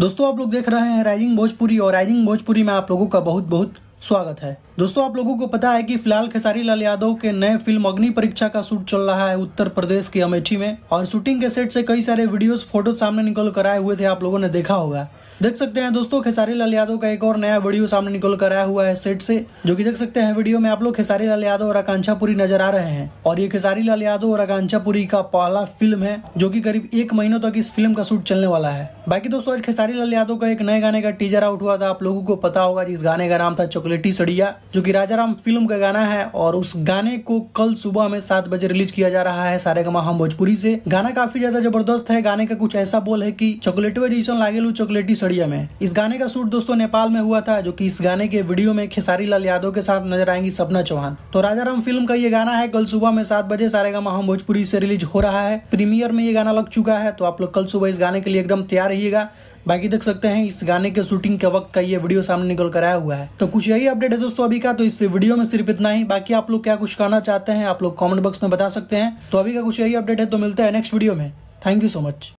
दोस्तों आप लोग देख रहे हैं राइजिंग भोजपुरी और राइजिंग भोजपुरी में आप लोगों का बहुत बहुत स्वागत है दोस्तों आप लोगों को पता है कि फिलहाल खेसारी लाल यादव के नए फिल्म अग्नि परीक्षा का शूट चल रहा है उत्तर प्रदेश के अमेठी में और शूटिंग के सेट से कई सारे वीडियोस फोटो सामने निकल कर आए हुए थे आप लोगों ने देखा होगा देख सकते हैं दोस्तों खेसारी लाल यादव का एक और नया वीडियो सामने निकल कर आया हुआ है सेट से जो कि देख सकते हैं वीडियो में आप लोग खेसारी लाल यादव और आकांक्षापुरी नजर आ रहे हैं और ये खेसारी लाल यादव और आकांक्षापुरी का पहला फिल्म है जो की करीब एक महीनों तक इस फिल्म का शूट चलने वाला है बाकी दोस्तों आज खेसारी लाल यादव का एक नए गाने का टीजर आउट हुआ था आप लोगों को पता होगा जिस गाने का नाम था चॉकलेटी सड़िया जो कि राजा राम फिल्म का गाना है और उस गाने को कल सुबह में सात बजे रिलीज किया जा रहा है सारे गमा हम भोजपुरी से गाना काफी ज्यादा जबरदस्त है गाने का कुछ ऐसा बोल है की चॉकलेटवे जैसा लागे लू चॉकलेटी सड़िया में इस गाने का शूट दोस्तों नेपाल में हुआ था जो की इस गाने के वीडियो में खेसारी लाल यादव के साथ नजर आएंगी सपना चौहान तो राजा राम फिल्म का ये गाना है कल सुबह में सात बजे सारे गमा हम भोजपुरी से रिलीज हो रहा है प्रीमियर में ये गाना लग चुका है तो आप लोग कल सुबह इस गाने के लिए एकदम तैयार रहिएगा बाकी देख सकते हैं इस गाने के शूटिंग के वक्त का ये वीडियो सामने निकल कर आया हुआ है तो कुछ यही अपडेट है दोस्तों अभी का तो इस वीडियो में सिर्फ इतना ही बाकी आप लोग क्या कुछ कहना चाहते हैं आप लोग कॉमेंट बॉक्स में बता सकते हैं तो अभी का कुछ यही अपडेट है तो मिलता है नेक्स्ट वीडियो में थैंक यू सो मच